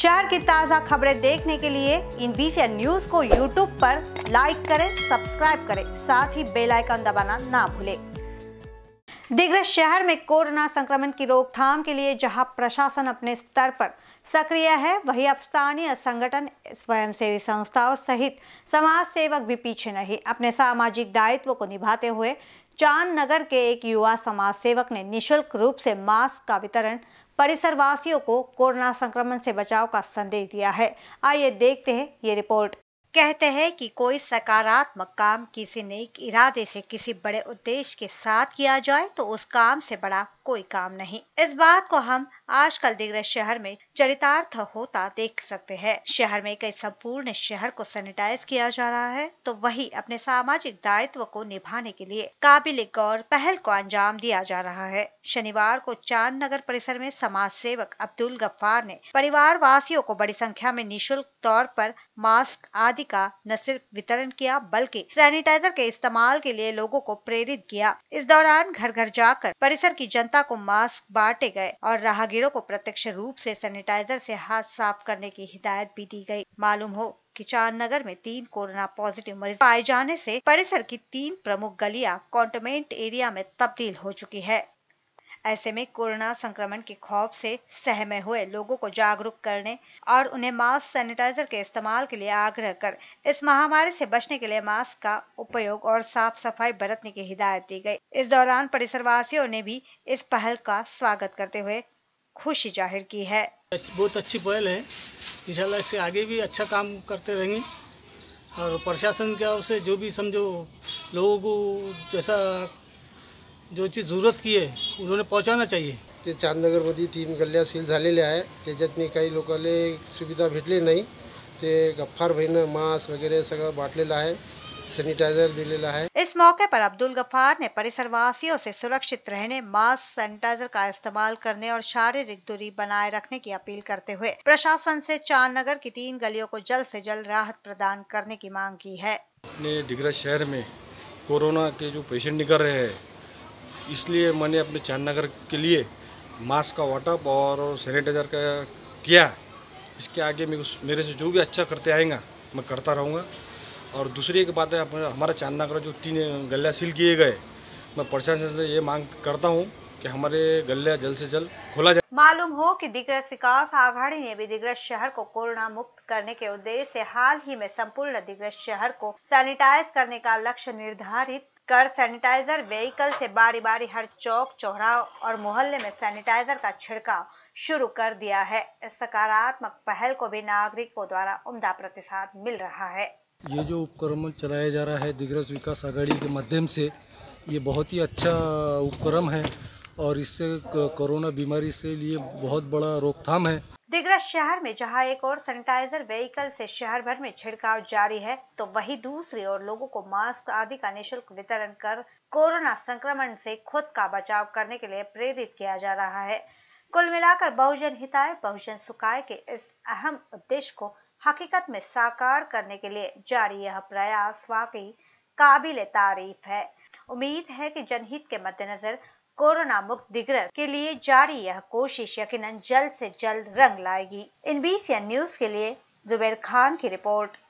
शहर की ताज़ा खबरें देखने के लिए इन बीसी न्यूज को यूट्यूब पर लाइक करें सब्सक्राइब करें साथ ही बेल आइकन दबाना ना भूलें दिग्रज शहर में कोरोना संक्रमण की रोकथाम के लिए जहां प्रशासन अपने स्तर पर सक्रिय है वहीं अब स्थानीय संगठन स्वयंसेवी संस्थाओं सहित समाज सेवक भी पीछे नहीं अपने सामाजिक दायित्व को निभाते हुए चांद नगर के एक युवा समाज सेवक ने निशुल्क रूप से मास्क का वितरण परिसरवासियों को कोरोना संक्रमण से बचाव का संदेश दिया है आइए देखते हैं ये रिपोर्ट कहते हैं कि कोई सकारात्मक काम किसी नेक इरादे से किसी बड़े उद्देश्य के साथ किया जाए तो उस काम से बड़ा कोई काम नहीं इस बात को हम आजकल दिग्रज शहर में चरितार्थ होता देख सकते हैं शहर में कई संपूर्ण शहर को सैनिटाइज किया जा रहा है तो वही अपने सामाजिक दायित्व को निभाने के लिए काबिल गौर पहल को अंजाम दिया जा रहा है शनिवार को चांद नगर परिसर में समाज सेवक अब्दुल गफ्फार ने परिवार वासियों को बड़ी संख्या में निःशुल्क तौर पर मास्क आदि का न सिर्फ वितरण किया बल्कि सैनिटाइजर के इस्तेमाल के लिए लोगों को प्रेरित किया इस दौरान घर घर जाकर परिसर की जनता को मास्क बांटे गए और राहगीर भीड़ों को प्रत्यक्ष रूप से सैनिटाइजर से हाथ साफ करने की हिदायत भी दी गई मालूम हो चार नगर में तीन कोरोना पॉजिटिव मरीज पाए जाने से परिसर की तीन प्रमुख गलियां कॉन्टोमेंट एरिया में तब्दील हो चुकी है ऐसे में कोरोना संक्रमण के खौफ से सहमे हुए लोगों को जागरूक करने और उन्हें मास्क सैनिटाइजर के इस्तेमाल के लिए आग्रह कर इस महामारी से बचने के लिए मास्क का उपयोग और साफ सफाई बरतने की हिदायत दी गई इस दौरान परिसर वासियों ने भी इस पहल का स्वागत करते हुए खुशी जाहिर की है बहुत अच्छी पहल है इंशाल्लाह इससे आगे भी अच्छा काम करते रहेंगे और प्रशासन की ओर से जो भी समझो लोगों को जैसा जो चीज़ जरूरत की है उन्होंने पहुंचाना चाहिए ते चांदनगरमध्ये तीन गलिया सील है तेजतनी त्याच्यातनी काही सुविधा भेटली नहीं ते गफ्फार भैन मांस वगैरह सग बाटले है सैनिटाइजर दिलेला है इस मौके पर अब्दुल गफार ने परिसर वासियों से सुरक्षित रहने मास्क सैनिटाइजर का इस्तेमाल करने और शारीरिक दूरी बनाए रखने की अपील करते हुए प्रशासन से चार नगर की तीन गलियों को जल्द से जल्द राहत प्रदान करने की मांग की है अपने डिगरा शहर में कोरोना के जो पेशेंट निकल रहे हैं इसलिए मैंने अपने चार नगर के लिए मास्क का वाटअप और सैनिटाइजर का किया इसके आगे मेरे से जो भी अच्छा करते आएगा मैं करता रहूँगा और दूसरी एक बात है हमारा चांदना का जो तीन गल्या सील किए गए मैं प्रशासन से ये मांग करता हूँ कि हमारे गल्ला जल्द से जल्द खोला जाए मालूम हो कि दिग्रस विकास आघाड़ी ने भी दिग्रस शहर को कोरोना मुक्त करने के उद्देश्य से हाल ही में संपूर्ण दिग्रस शहर को सैनिटाइज करने का लक्ष्य निर्धारित कर सैनिटाइजर व्हीकल से बारी बारी हर चौक चौराह और मोहल्ले में सैनिटाइजर का छिड़काव शुरू कर दिया है इस सकारात्मक पहल को भी नागरिकों द्वारा उम्दा प्रतिसाद मिल रहा है ये जो उपक्रम चलाया जा रहा है दिग्रस विकास आघाड़ी के माध्यम से ये बहुत ही अच्छा उपक्रम है और इससे कोरोना बीमारी से लिए बहुत बड़ा रोकथाम है दिग्रस शहर में जहां एक और सैनिटाइजर व्हीकल से शहर भर में छिड़काव जारी है तो वहीं दूसरी ओर लोगों को मास्क आदि का निःशुल्क वितरण कर कोरोना संक्रमण से खुद का बचाव करने के लिए प्रेरित किया जा रहा है कुल मिलाकर बहुजन हिताय बहुजन सुखाय के इस अहम उद्देश्य को हकीकत में साकार करने के लिए जारी यह प्रयास वाकई काबिल तारीफ है उम्मीद है कि जनहित के मद्देनजर कोरोना मुक्त दिग्रस के लिए जारी यह कोशिश यकीनन जल्द से जल्द रंग लाएगी इन बीस न्यूज के लिए जुबैर खान की रिपोर्ट